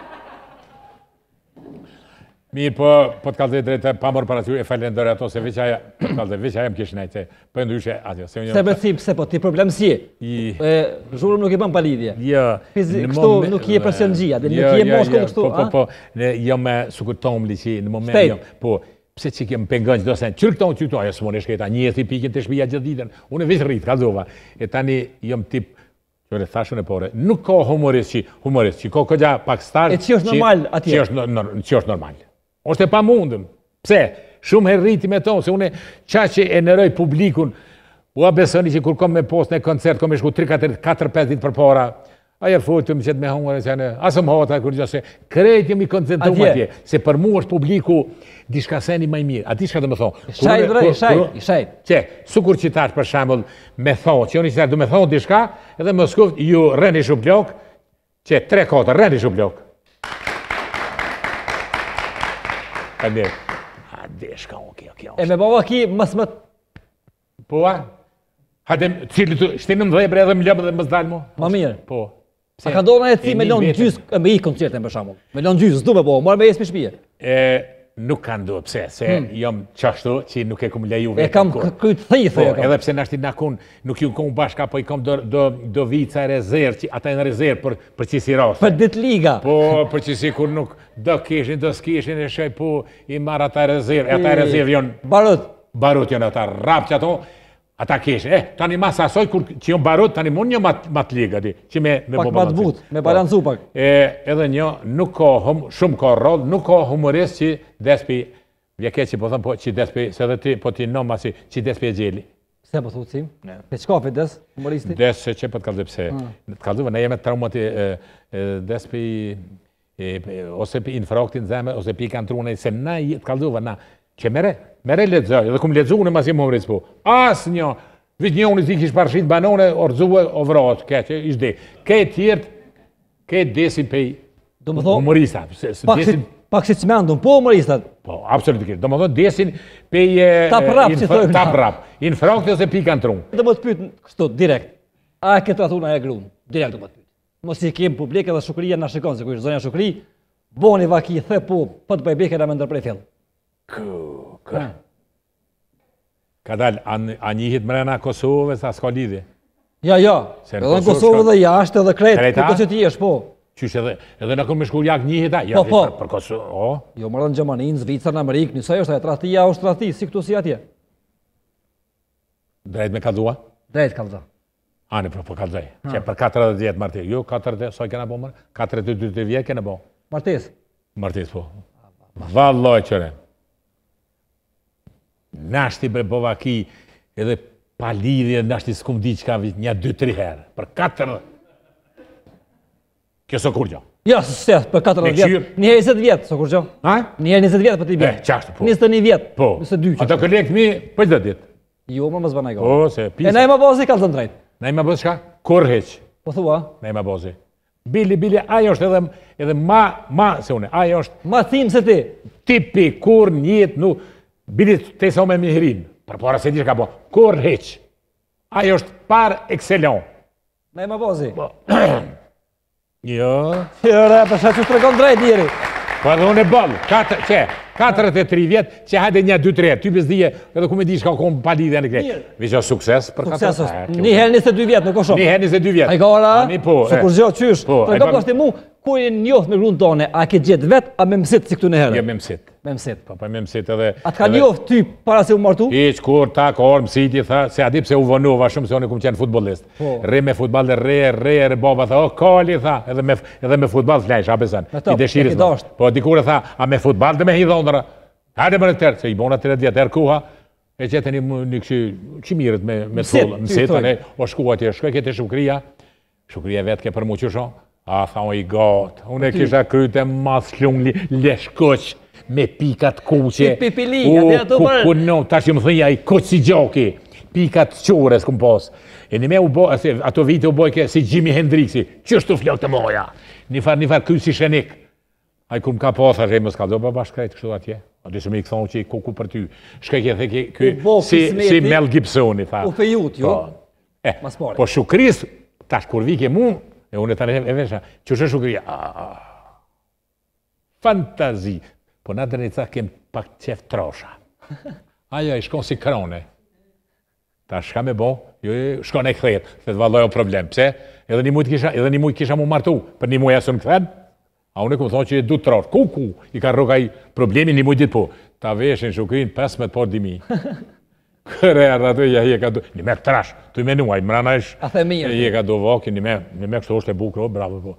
Mirë, po, po të kalëzit drejtë, pa morë për atyru, e falen dërë ato, se veqaja, [clears throat] kalëzit, veqaja më kishë nejtë, për po ndryshe, atyru, se unë... Se me thimë, se po, ti problem si, zhurëm nuk i bën palidhje, ja, jo, kështu nuk i e përsen gjia, dhe nuk i jo, e jo, moshko kështu, a? Po, po, po, ne jam me sukur tomë liqi, në moment jam, po, pse që kemë pengën gjithë dosen, qërë këto në qytu, ajo, së më në shketa, një e thi pikin të shpija gjithë ditën, unë e vishë rritë, e tani jam tip Qërë e e pore, nuk ka humorist që humorist, që ka këgja pak star... që është normal atje? Që është normal është e pa mundëm. Pse? Shumë herriti me tonë, se une qa që e nëroj publikun, u besoni që kur kom me post në koncert, kom e shku 3-4-5 ditë për para, a jërë fojtë më qëtë me hungërë, që anë, asë më hota, kërë gjëse, krejtë jëmi koncentru më atje, se për mu është publiku, diska seni maj mirë, a di shka dhe më thonë. Shaj, drej, shaj, shaj. Që, su kur qitash për shambull, me thonë, që unë qitash du me thonë edhe më skuft, ju rëni shumë blok, që tre kota, rëni shumë blok. A dhe. A dhe, shka o kjo, kjo. E me bova ki mës më... Po, a? A dhe, cili të, shtinë më dhejbre edhe më lëbë dhe mës dalë mu? Ma mirë. Po. A ka ndonë e ti me lonë gjysë, me i koncertën për shamu. Me lonë gjysë, zdu me po, marë me jesë për shpije. E, nuk kanë do pëse, se hmm. jam qashtu që nuk e kom leju vetë. Po, e kam kryt thithë. edhe pse nashti na kun nuk ju kon bashka, po i kam do do e rezervë, që ata janë rezervë për për çisi rast. Për ditë liga. Po, për çisi kur nuk do kishin, do skishin e shoj po i marra ata rezervë, ata rezervë janë barut. Barut janë ata që ato. Ata keshë, eh, ta një masë asoj, që jo barot, ta një mund një matë ligë, që me bo ligë. Pak matë butë, me po. balancu pak. Edhe një, nuk ko shumë ko rol, nuk ko humoris që despi, vjeke që po thëmë, po që despi, se dhe ti, po ti në masi, që despi e gjeli. Se po thutë sim? Pe qka për des, humoristi? Des, që po të kalëzim, se ah. të kalëzim, ne jeme traumati, despi, ose për infraktin zemë, ose për i kanë trunë, se na, të kalëzim, na, që mere, mere ledzë, edhe kum ledzë unë e masim më vritë po. Asë një, vitë një unë i si kishë parëshit banone, orëzue, o vratë, këtë, ishtë dhe. Këtë tjertë, këtë desin pej humorista. Pak si që me po humorista? Po, absolutë kërë, do më thonë desin pej... Tap rap, si thojmë. Tap rap, infrakte ose pika në trunë. Dhe më të pytë, kështu, direkt, a e këtë në e grunë, direkt do më të pytë. Mos i kemë publike dhe shukrija në shikonë, se ku ishtë zonja shukri, boni vaki, the po, pëtë po bëjbeke në me ndërprej fjellë. Kë, kë. Ka dalë, a njihit mrena Kosovës, a s'ka lidi? Ja, ja, edhe në Kosovë dhe jashtë edhe kretë, për këtë që ti është po. Qysh edhe, edhe në këmë shkullë jak njihit a, po. po. për Kosovë, o? Jo, mërë në Gjemaninë, Zvicër, në Amerikë, njësa është ajo të është trahti, si këtu si atje. Drejt me ka dhua? Drejt ka dhua. Ani, po, ka dhej, që për 40 vjetë martes, jo, 40, soj kena bomër, 42 vjetë kena bomë. Martes? Martes, po. Valoj qërenë nashti për bovaki edhe palidhje, nashti s'kum di që ka nja 2-3 herë, për 14, Kjo s'o kur gjo? Jo, së për katër dhe vjetë. Një 20 vjetë, s'o kur gjo? A? 20 vjetë për t'i bje. E, eh, qashtë, po. Njësë të Po. Njësë A të kolekë mi, për që ditë? Jo, më më zbëna i Po, se, pisa. E na i më bozi, ka të ndrejtë. Na i më bozi, shka? Kur heq. Po thua? Na i më bozi. Bili, bili, ajo është edhe, edhe ma, ma se une, ajo është... Ma thimë se ti. Tipi, kur, njët, nuk, bidit të iso me mihrin, për para se dishka po, kur heq, ajo është par ekselion. Me më bozi. Po. [clears throat] Jo. Jo, re, përsa që të regon drejt, njeri. Po edhe unë e bëllë, që, 43 vjetë, që hajde një 2-3, ty pës dhije, edhe ku me di shka u konë pali dhe në këtë. Vi që sukses për katër. Sukses është, ah, një herë 22 2 vjetë, në ko shumë. Një herë 22 2 vjetë. A i kora, se eh. kur po, të rekon përsti po ku e njohë në grunë a ke gjithë vetë, a si këtu në herë? Jo, Me mësit. Pa, po, pa, po, me mësit edhe... A të ka njofë ty para se u martu? Iq, kur, tak, orë, mësit, i tha, se adip se u vënuva shumë, se onë i kumë qenë futbolist. Po. Re me futbalë, re, re, re, baba, tha, o, kalli, tha, edhe me futbalë të lejsh, a besan. I deshiris, ma. Po, e tha, a me futbalë dhe me hidhondra? Hajde më në tërë, se i bona të redjetë, erë kuha, e qëtë një një këshu, që mirët me futbolë, mësit, anë, o shkua tje, shkua kete shukria, shukria vetë ke për mu qësho, a, tha, o i unë e kisha kryte mas lungë, leshkoqë, me pikat kuqe. Pi, pi, pi, pi, ta që më thënë ja i kuqë si gjoki, pikat qore s'kum posë. E në me u boj, ato vite u boj ke si Jimi Hendrixi, që shtu flokë të moja? Një farë, një farë, kuj si shenik. A i kum ka po, thash e më s'ka do, pa bashkajt kështu atje. A disë me i këthonë që i kuku për ty. Shkaj ke theke, si, si Mel Gibsoni, tha. U fejut, jo? Po. E, eh, po shukris, tash kur vike mu, e unë e tani e a, a, ah, ah. Po na dërni ca kem pak qef trosha. [laughs] aja i shkon si krone. Ta shka me bo, jo i shkon e kthejet, se të valdojo problem. Pse? Edhe një muj kisha mu martu, për një muj e së këthen. A unë e ku më thonë që du të trosh. Ku, ku, i ka rruka i problemi një muj ditë po. Ta veshën shukrin 15 por dimi. [laughs] Kërë e arda të i e ka du... Një me trash, të i menuaj, mëranaj shë... A the mirë. E i e ka du vokin, një me kështë është e bukro, bravo, po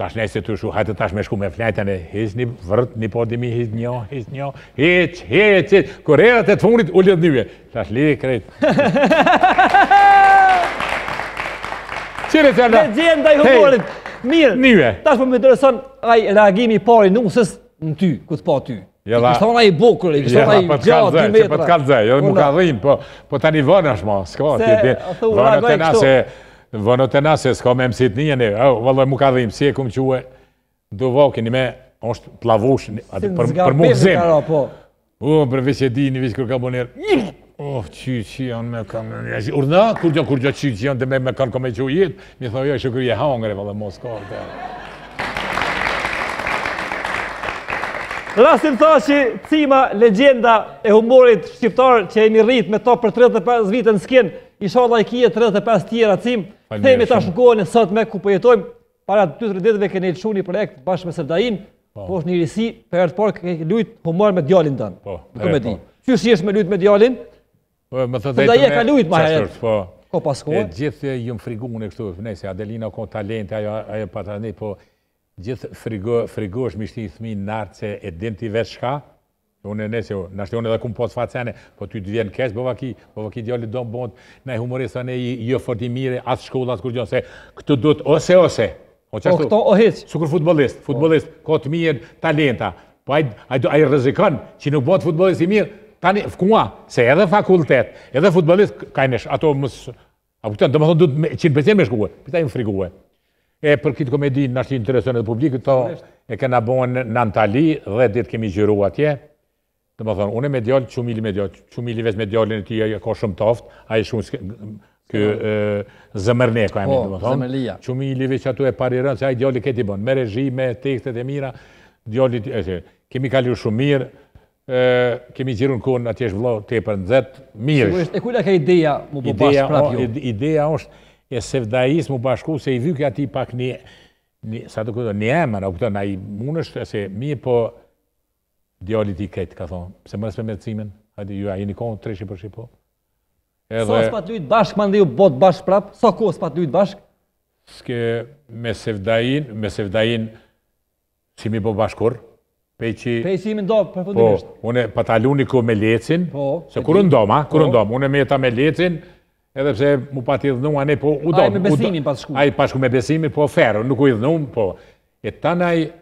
tash nëse të shu, hajtë tash me shku me fletën e hisë një vërt, një podimi, hisë një, hisë një, heq, heq, heq, kur erët e të funit, u lëtë njëve. Tash li e krejtë. [laughs] Qire të jelë? Dhe gjenë dhe i humorit. Mirë, Tash për po me të rëson, aj, reagimi pari në usës në ty, ku të pa ty. I kështon aj bukur, i kështon aj gjatë, dy metra. Po të kalë zë, po të kalë zë, po të po, po një vënë është ma, s'ka, ti e të na vënët e nëse, s'ka me mësit një një, o, vëllë, mu ka dhe imësie, këmë që do vokin i me, është plavush, për mu këzim. Po. O, për vishë e di, një vishë kërë ka bonirë, o, që që janë me kam, urna, kur gjo, kur gjo, që që janë dhe me me kanë kome që jetë, mi thë, jo, shukër je hangre, vëllë, mos ka, të. Lasim të që cima legjenda e humorit shqiptar që e mirrit me to për 35 vite në skin, isha Allah i kje 35 tjera cim, Ne tash në kohën e sot me ku përjetojmë, po para të të të keni ke shumë një projekt bashkë me Sevdaim, po. po është një risi, për e rëtë parë ke lujtë po marrë me po. djallin të në të në të në të në me në të në të në të në të në të Gjithë jëmë në të në të në të në të në të në po gjithë të është të në të në të në të në të Unë e nëse, nështë unë edhe këmë posë facene, po ty të vjenë kesh, bova ki, bova ki djallit do më bëndë, në e humorisë, në e jë fërti mire, asë shkullë, asë kur gjënë, se këtë do të ose, ose. O këto o heqë? Sukur futbolist, po. futbolist, ko të mirë talenta, po ajë rëzikën që nuk bëndë futbolist i mirë, tani, fkua, se edhe fakultet, edhe futbolist, ka nesh, ato mësë, a po dhe do më thonë dhëtë të qinë me shkuë, pëta i më E për këtë komedi në ashtë interesën e publikë, po, e këna bojnë në Antali dhe ditë kemi gjyru atje, Dhe më thonë, unë me djallë, që mili me djallë, që mili me djallën e ti e ka shumë toftë, a i shumë kë zëmërne, ka e minë, po, dhe më thonë. Që mili veqë ato e parirën, se a i djallë këtë i bënë, me rejë, me e mira, djallë i të e kemi kalirë shumë mirë, kemi gjirën kënë, atje është vlo të e për në mirë. E kujna ka ideja mu bu po bashkë prap ju? Ideja është e sevdajis mu bashku, se i vykja ati pak një, sa të këtë, një emër, a këtë, na i se mi po, djali i ketë, ka thon pse mos me medicimin hajde ju ajeni kon treshi për shipo edhe sa spat lut bashk mande ju bot bash prap sa ko të lut bashk ske me sevdain me sevdain si mi bo po që... peçi peçi më do përfundimisht po une, pa ta ku me lecin po, se kur ndom, po. kur ndom, une me ta me lecin edhe pse mu pa ti dhënë ane po u do ai me besimin pas shku ai pas shku me besimin po ferr nuk u i po e tanaj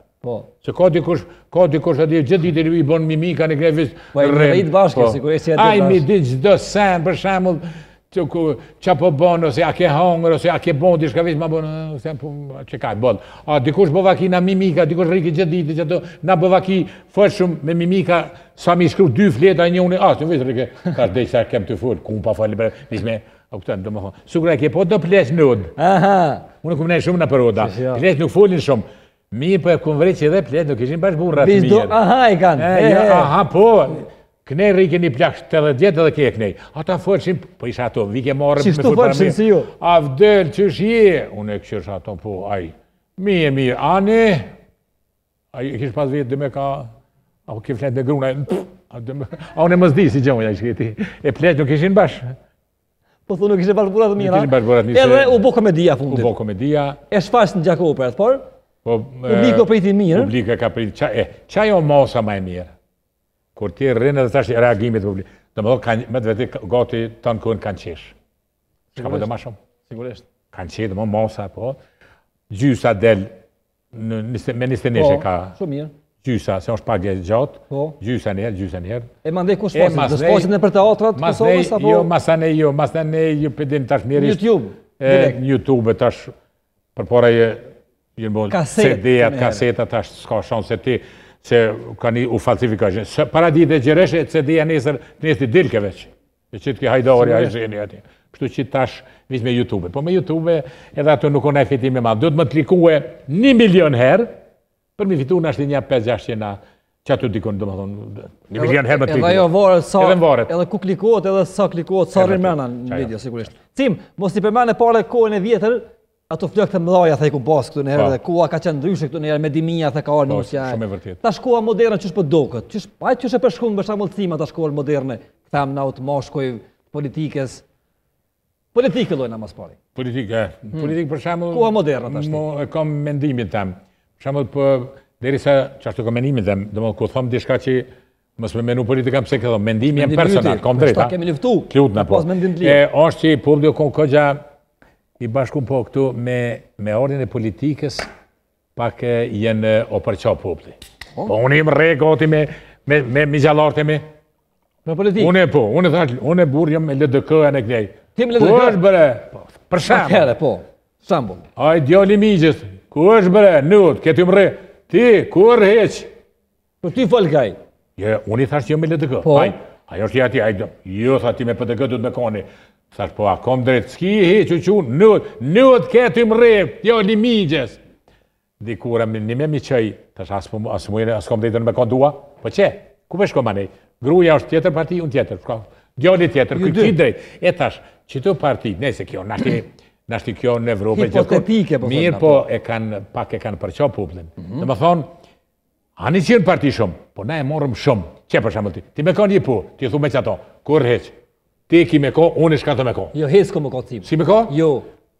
Po. Se ka dikush, ka dikush a atje gjithë ditën i bën mimika në grevë. Po e rrit bashkë po. sikur është atje. Ai mi di çdo sen për shembull që po bënë, ose a ke hongër, ose a ke bënë, di shka vizë ma bënë, ose jam po që ka i bënë. A dikush bëva ki na mimika, dikush rriki gjithë ditë që ato, na bëva ki fërë shumë me mimika, sa mi shkru dy fleta një unë, a, të vizë rrike, ka [laughs] shdej që kem të furë, ku më pa falë, një shme, a këta në do më fërë. Sukra e ke po do pëlesh në udë, unë ku më shumë në përruda, pëlesh nuk folin shumë, Mi po e kun vrej edhe plet, nuk ishin bashkë burrat mirë. Bizdo, aha i kanë. Jo, aha, po. Knej rikë një 80 70 dhe dhe kje e knej. Ata fërshim, po isha ato, vike marëm. Qishtu fërshim si ju? A vdëll, qësh je? Unë e këshirë shë ato, po, aj. Mi e mi, ani. A i kishë pas vjetë dhe me ka... A u kje fletë dhe gruna, A unë e mëzdi si gjemë, a i E pletë nuk ishin bashkë. Po thunë nuk ishin bashkë burrat mirë. Nuk ishin bashkë burrat njëse. Edhe u bo komedia fundit. U bo komedia. E shfasht në gjako por? Po, publik priti prejti mirë. Publik ka prejti. E, qaj o masa ma e mirë? Kur ti rrinë edhe të ashtë reagimit publik. Në më do, me të veti, gati të në kënë kanë qesh. Qa po dhe ma shumë? Sigurisht. Kanë qesh, dhe më masa, po. Gjysa del, me niste neshe po, ka... Po, shumë mirë. Gjysa, se është pak e gjatë. Po. Gjysa njerë, gjysa njerë. E ma ku shpasin? Dhe ma ndhej, për ndhej, ma ndhej, ma jo, ma ndhej, ma ndhej, ma ndhej, ma ndhej, ma CD-at, kasetat, ashtë s'ka shonë se ti, që ka një u falsifikashin. Paradit dhe gjereshe, CD-a nesër, nesë t'i dilke veç, e që t'ki hajdori, hajzheni ati. Kështu që tash vizh me YouTube. Po me YouTube edhe ato nuk unë e fitime ma. Do të më t'likue një milion herë, për mi fitu në ashtë një 600 jashtë që na që atë të dikonë, do më thonë, një milion herë më t'likue. Edhe jo varet, edhe ku klikuot, edhe sa klikuot, sa rrimena në video, sigurisht. Cim, mos t'i përmene pare kohën e vjetër, ato flokë të mëdha tha i ku bas këtu në herë dhe kua ka qenë ndryshe këtu në herë me dimia tha ka ardhur po, nusja. Shumë e vërtet. Tash kua moderne çish po duket. Çish pa po, çish e përshkruan për shembull thima tash koha moderne. Kthem na ut moshkoj politikës. Politikë lojna mas pari. Politikë. Eh. Hmm. Politikë për shembull koha moderne tash. Mo e kam mendimin tem. Për shembull po derisa çasto kam mendimin tem, domethënë ku them diçka që mos më menu politika pse ke thon mendimi jam personal, kam drejtë. Ne kemi luftu. Klut po. mendim të lirë. Është që publiku ka i bashku po këtu me, me e politikës, pak jenë operqa popli. Oh. Po unë im re goti me, me, me, me gjallartemi. Me politikë? Unë e po, unë e thash, unë e burë jam me LDK e në këtej. Ti me LDK? Po është bre? Po, për shambë. po, shambë. Po, A i djali migjës, ku është bërë, nëtë, këtë më re. Ti, ku është heq? Po ti falkaj. Je, unë i thash që jam jo me LDK. Po. ajo është ja ajdo. Jo, tha ti me PDK du të me koni. Sa po, a kom drejt, s'ki he që që unë, nëtë, nëtë këtë i më jo, një migjes. Dikura, një me mi qëj, të shë asë mujënë, asë kom drejtë në me kondua, po që, ku për shko manej, gruja është tjetër parti, unë tjetër, po, gjo tjetër, këtë që i drejtë, e thash, shë, që të parti, ne se kjo, në ashtë të kjo në Evropë, hipotopike, po, mirë, po, e kanë, pak e kanë përqo publin, mhm. dhe më thonë, anë i qënë parti shumë, po, na e morëm shumë, që për shumë ti, ti me ka një pu, ti thume që ato, kur heqë, Ti ki me ko, unë shkam të me ko. Jo, hesko me ko të cimë. Si me ko? Jo.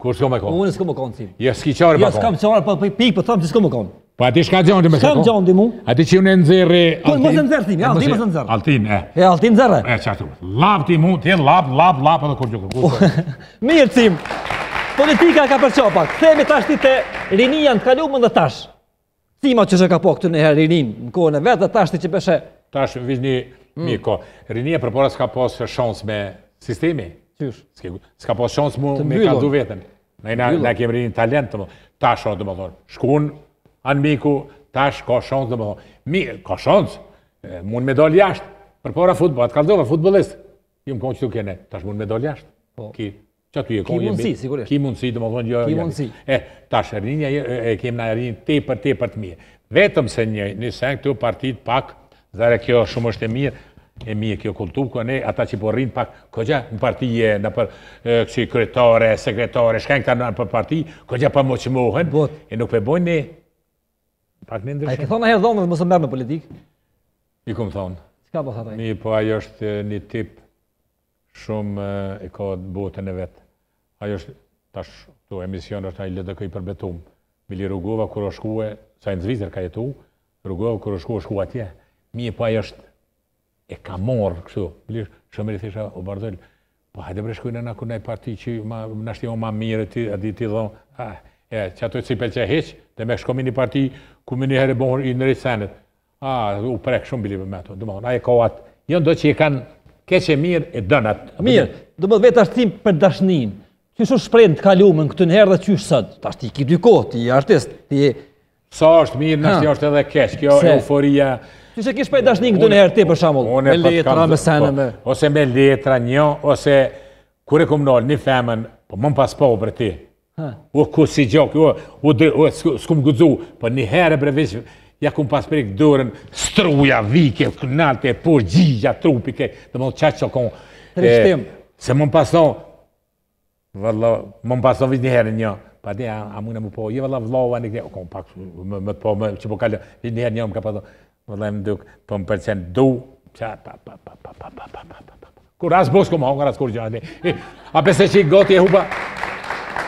Kur s'ko me ko? Unë s'ko jo, me ko në cimë. Jo, s'ki qarë me ko? Jo, s'kam qarë, pa pikë, po, po, po thamë që s'ko me ko. Po ati shka gjondi me se ko? S'kam gjondi mu. Ati që unë e nëzirë... Po, mos e ja, altin mos e nëzirë. e. E, altin nëzirë. E, që ashtu. ti mu, ti lap, lap, lap, edhe kur gjukur. [laughs] Mirë cimë. Politika ka për qopak. Themi tash ti të rinian të kalumën dhe tash. Cima që shë ka po këtë në herë rinin, në kohën vetë dhe tash ti që beshe... Tash, vizni, Mm. Mi, ko, rinia përpora s'ka posë shansë me Sistemi? Ska po shonsë mu me ka du vetën. Ne na në kemë rinjë talent të më thonë. Ta shonë të më thonë. Shkun, anë miku, ta shë ka shonsë të më thonë. Mirë, ka shonsë. mund me dollë jashtë. Për futbol, atë ka ndohë, futbolistë. Ju më konë që tu kene, ta shë mund me dollë jashtë. Po. Ki mundësi, sigurisht. Ki mundësi, të më thonë. Jo- Ki jo- mundësi. E, ta shë rinjë, e kemë në rinjë te për te për të mirë. Vetëm se një, një sen, këtu partit pak, zare kjo shumë është e mirë, e mi e kjo kultu, ko ata që po rrinë pak, ko gja në partije, në për kësi kretare, sekretore, shkën këta në për parti, ko gja pa moqëmohen, e nuk përbojnë ne, pak në ndryshme. A i ke thonë aherë dhonë dhe mësë mërë në politikë? I këmë thonë. Ska po thataj? Mi, po ajo është një tip shumë e ka botën e vetë. Ajo është, tash, tu emision është ajo lëdëkë i përbetum. Mili Rugova, kërë sa në Zvizër ka jetu, Rugova, kërë shkue, shkua atje. Mi, po ajo është e ka morë kështu. Lish, shëmëri thisha, o Bardhel, po hajde bre shkujnë në kënaj parti që ma, në shtimo ma mire, ti, a di ti dhonë, a, e, që ato e cipe që heq, dhe me shkomi një parti, ku me një herë bon, i nërejt senet. A, u prek shumë bilive me ato, dëmohon, a e ka atë, jo ndo që i kanë keqe mirë e dënat. Mirë, dhe më vetë ashtim për dashnin, që shumë shprejnë të kalumën këtë në herë dhe që sët, të ashtë dy kohë, ti artist, ti... Sa është mirë, nështë i është edhe keqë, kjo euforia, Ti se kish pa dashni këtu në herë ti për shembull, me po letra me sene po, me ose me letra një ose kur e kum nol në famën, po më pas po për ti. O, ku si gjok, u u skum guzu, po një herë për veç ja kum pas për dorën, struja vike, knalte e por trupi ke, domoshta çaj çoko. Rishtem. Se më pas do Valla, më më pasovi një herë një, pa dhe a mune po, më po, jë valla vlova një këtë, o kom pak, më të po, që po kallë, një herë një më ka pasovi, Vëllë e më dukë, për më përcen du. Qa, pa, pa, pa, pa, pa, pa, pa, pa, pa, pa. Kur asë bosh ku më hongar, asë kur gjatë. A pëse që i goti e hu pa?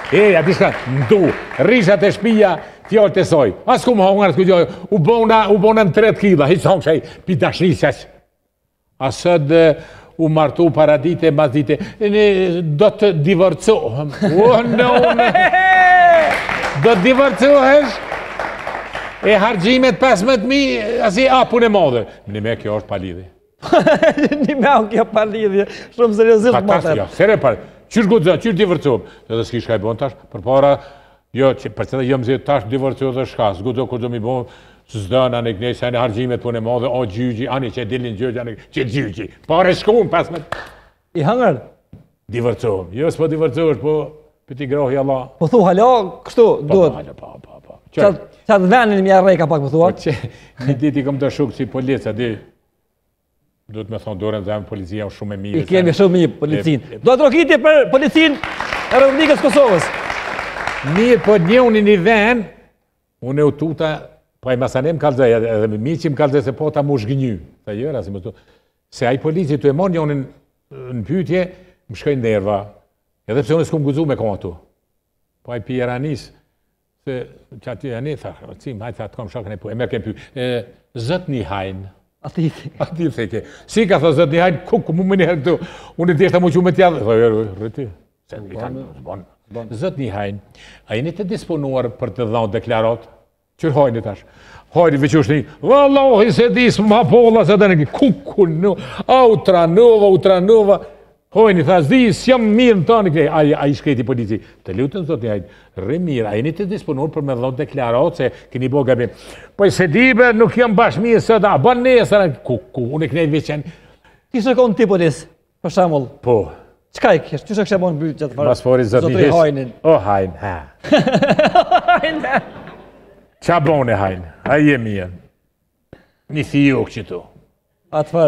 E, a ti shka, du. Rishat e shpija, fjallë të soj. Asë ku më hongar, asë ku gjatë. U bona, u bona në tret kila. Hi, shonë që i pitashri, që që. A sëd u martu paradite, mazdite. Në, do të divorcu. Oh, no, no. Do të divorcu, e hargjimet 15.000, asi, a, punë e modhe. Një me kjo është palidhje. [laughs] Një me kjo palidhje, shumë seriosisht më të. Katastë, jo, sere palidhje. Qërë gudë zënë, qërë divërcovë? Dhe dhe s'ki shkaj bon tash, për para, jo, për të dhe jëmë zi tash divërcovë dhe shka, s'gudë zënë, kërë mi i bon, së zdënë, anë i knesë, anë i hargjimet punë e modhe, o gjyëgji, anë i që e dilin gjyëgji, anë i që gjyëgji, pare shkum, pas me... I hëngër? Divërcovëm, jo s'po divërcovësh, po piti grohi Allah. Po thu, halo, kështu, po, po, duhet. Po, po, po, po, po. Sa të venin mi e ka pak më thua. Po që, një dit i këmë të shukë si policë, adi, do të me thonë dorën dhe jam policia, u shumë e mirë. I kemi shumë mirë policinë. Do të rokiti për policinë e Republikës Kosovës. Mirë, për po një unë i një ven, unë e tuta, pa po i masanem kalzaj, edhe mi që më kalzaj se po ta mu shgënyu. Ta jëra, si më të... Se ajë policit të e mon, një unë në pytje, më shkëj nerva. Edhe pse unë s'kom guzu me kohë Po aj pi Që aty e një thakë, o cimë, hajtë thakë, të kam shakë e po, e me kem për, zëtë një hajnë. A i theke, A i thekë. Si ka thë zëtë një hajnë, ku ku mu më një herë këtu, unë i tishtë të muqë u me tja dhe. Dhe, rëti, se në i Zëtë një hajnë, a i të disponuar për të dhënë deklarat, qërë hojnë të ashë. Hajnë i veqush një, vëllohi se disë më hapolla, se dhe në një kukullu, a u tranova, u tranova, Hojni, tha, zdi, s'jam mirë në tonë, a i shkreti polici. Të lutën, zotë, a i rë mirë, a i një të disponur për me dhëtë deklaratë, se këni bo gabim. Po i se dibe, nuk jam bashkë mirë sëta, a bën një, sëra, ku, ku, unë e kënejt veçen. Ti së konë ti polis, për shamull. Po. Qka i kështë, ty së kështë e bon bëjtë gjatë parë, zotë i hajnin. O, Hajn, ha. Hajnë, [laughs] ha. Qa bon e a i e mirë. Një fjokë që tu. Atë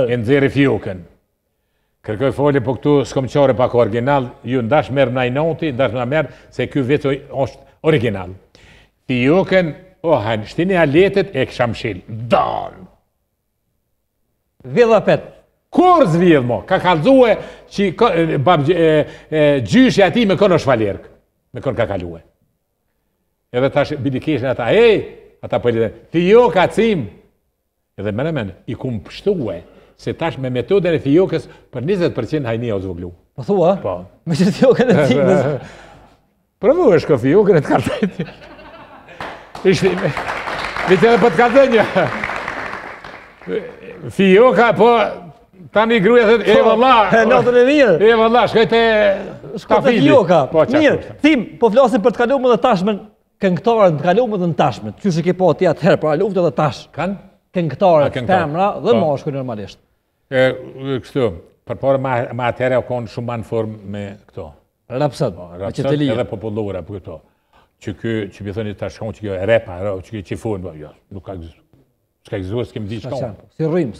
Kërkoj foli, po këtu s'kom qore pak original, ju ndash merë në ajnoti, ndash më në merë, se kjo vetë është original. Ti juken, o hajnë, shtini aletet e kësham shilë. Dalë! Vidhë apet. Kur zvidhë, mo? Ka kalzue që gjyshja ati me kënë është falerkë. Me kënë ka kalue. Edhe tash bidikeshën ata, ej, ata pëllitë, po ti juka, jo, cimë. Edhe mene mene, i kumë pështuë, se tash me metoden e fijokës për 20% hajnia o zvoglu. Po thua? Po. Me që fijokën e ti nësë... [laughs] Provu e shko fijokën e të kartetit. Ishtë me... Mi të edhe po për të kartetit. Fijoka, po... tani i gruja dhe... E po, vëlla... E natën e mirë. E vëlla, shkoj të... Shkoj të fijoka. Po, Mirë, thim, po flasim për të kalumë dhe tashmen këngëtarën, të kalumë dhe në tashmen. Qështë e ke po atë herë, pra po luftë dhe tash. Kanë? këngëtarët, femra dhe po. moshkë normalisht. E, kështu, përpore ma atërja o konë shumë banë formë me këto. Rapsat, po, me që të lirë. edhe popullora, për po këto. Që kjo, që mi thëni të shkonë, që kjo e repa, që kjo e qifonë, jo, nuk ka nuk jo, jo, ka nuk ka nuk ka nuk ka nuk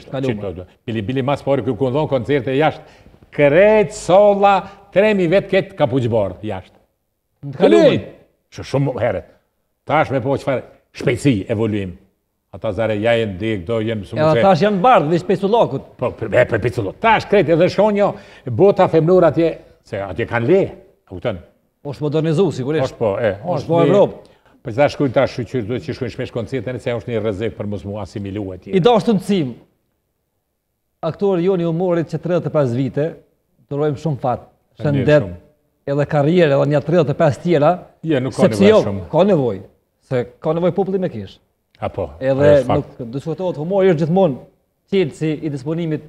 s'ka nuk ka nuk Bili, bili, mas nuk ka nuk ka nuk ka nuk ka nuk ka nuk ka nuk ka nuk nuk ka Shumë herët, ta është me po që farë shpejtësi evoluim. Ata zare ja e ndikë, do jenë mësumë që... E atash janë bardhë, dhe shpesu Po, e për pisu lakut. Ta edhe shonjo, bota femnur atje, se atje kanë le, kuten. O është modernizu, sigurisht. O po, e. O është po Evropë. Për që ta shkujnë ta shqyqyrë, duhet që shkujnë shmesh koncertën, se e është një rëzik për mësumë asimilu atje. I do është të nëcim. Joni humorit që 35 vite, të shumë fatë, edhe edhe 35 tjera, jo, se ka nevoj populli me kishë. Apo, e dhe nuk dëshkotohet humori është gjithmonë qilë si i disponimit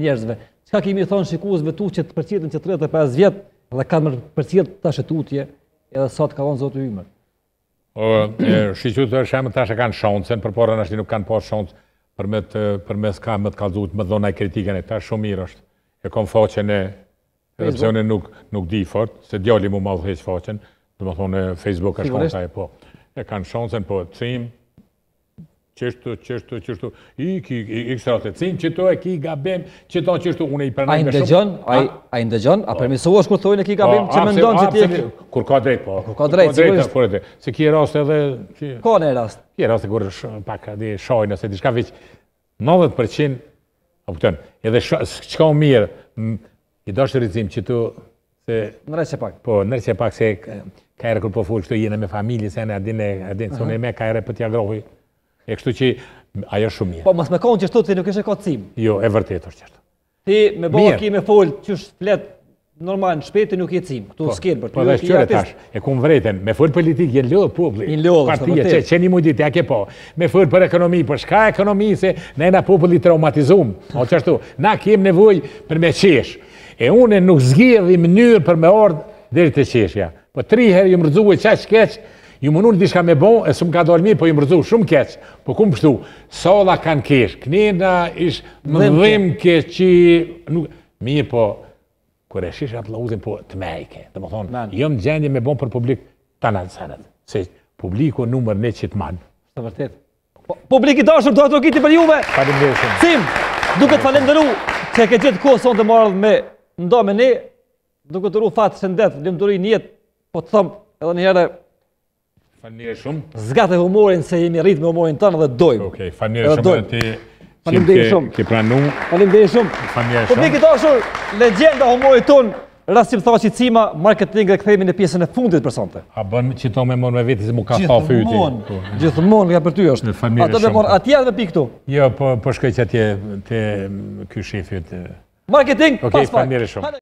njerëzve. Qka kemi thonë shikuzve tu që të përqitën që 35 vjetë dhe kanë mërë tash të tutje, edhe sa të kalonë zotë u imër? Shqyqytë të shemë të e kanë shonësen, për porën ashtë nuk kanë posë shonës për me të për ka më të kalzut, më dhona i kritikën e ta shumë mirë është. E kom foqen e, edhe pëse unë nuk di fort, se djali mu ma dhe heqë dhe më thonë e Facebook është konë taj, po. E kanë shansën, po të cimë, qështu, qështu, qështu, i, ki, i, i, kësë rrëtë, cimë, qëto e ki gabim, qëto qështu, unë i përnëjnë me shumë. A i ndëgjon, a ndëgjon, po. a përmisu është kur thujnë e ki gabim, po, që më ndonë që ti e ki... Kur ka drejt, po. Kur ka drejt, sigurisht. Kur ka drejt, Se ki e rast edhe... Ki... Ka në e rast. Ki e rast e kur pak adi se di diçka veç 90%, a përten, edhe qka u mirë, i dashtë rizim që tu... Se... Nërëqe pak. Po, nërëqe pak se ka ere kur po full, këtu jene me familje, se ne adin e adin, se unë e me ka ere për tja grohi. E kështu që ajo shumë mirë. Po, mas me ka unë që shtu ti nuk ishe ka të Jo, e vërtet është Ti me bërë ki me folë që është fletë normal në shpetë nuk je të simë. Këtu po, s'kjerë për të jetë të jetë të jetë të jetë të jetë të jetë të jetë të jetë të jetë që jetë mundit, ja ke po. Me jetë për ekonomi, për jetë të jetë të jetë të jetë të jetë të jetë të jetë të jetë të jetë të jetë të jetë të jetë të të jetë të jetë të ju mënur në dishka me bo, e së më ka dolmi, po ju mërzu shumë keqë, po ku më pështu, sola kanë keshë, knina ishë më dhimë keqë që, nuk, mi po, e po, kër e shishë aplauzin, po të mejke, dhe jo më thonë, jëmë gjendje me bo për publik të nëzënët, se publiko nëmër ne që të manë. Të vërtet. Po, i dashëm, do të kiti për juve. Parim dhe shumë. Sim, duke të falim dëru, që ke gjithë kohë sonë të marrë me ndo me ne, duke të ru fatë shëndet, po Falnire shumë. Zgat e humorin se jemi rritë me humorin tënë dhe dojmë. Ok, falnire shumë dhe ti... Falim dhe pranu. Falim shumë. Falnire shumë. Publik i toshur, legenda humorit tënë, rrasë që më thoa që cima, marketing dhe këthejmi në pjesën e fundit për sante. A bën që të me mërë me vitë, si mu ka fa fyti. Gjithmonë, po. gjithmonë nga për ty është. Në falnire shumë. A të me mërë atje dhe pi këtu? Jo, për po, po shkoj që atje të kjo shifit. Marketing, pas fakt. Ok, falnire shumë.